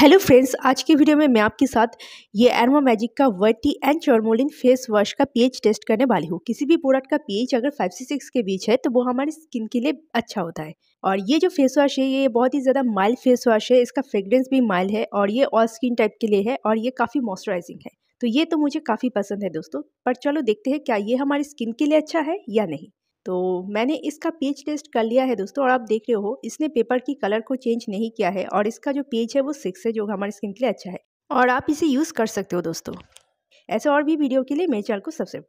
hello friends आज की video में मैं आपके साथ ये एर्मा मैजिक का वर्टी एंड चोरमोलिन फेस वॉश का पीएच टेस्ट करने वाली हूँ किसी भी प्रोडक्ट का पीएच अगर फाइव से सिक्स के बीच है तो वो हमारी स्किन के लिए अच्छा होता है और ये जो फेस वॉश है ये बहुत ही ज़्यादा माइल्ड फेस वॉश है इसका फ्रेग्रेंस भी माइल्ड है और ये ऑल स्किन टाइप के लिए है और ये काफ़ी मॉइस्चराइजिंग है तो ये तो मुझे काफ़ी पसंद है दोस्तों पर चलो देखते हैं क्या ये हमारी स्किन के लिए अच्छा है या नहीं तो मैंने इसका पेज टेस्ट कर लिया है दोस्तों और आप देख रहे हो इसने पेपर की कलर को चेंज नहीं किया है और इसका जो पेज है वो सिक्स है जो हमारे स्किन के लिए अच्छा है और आप इसे यूज़ कर सकते हो दोस्तों ऐसे और भी वीडियो के लिए मेरे चैनल को सब्सक्राइब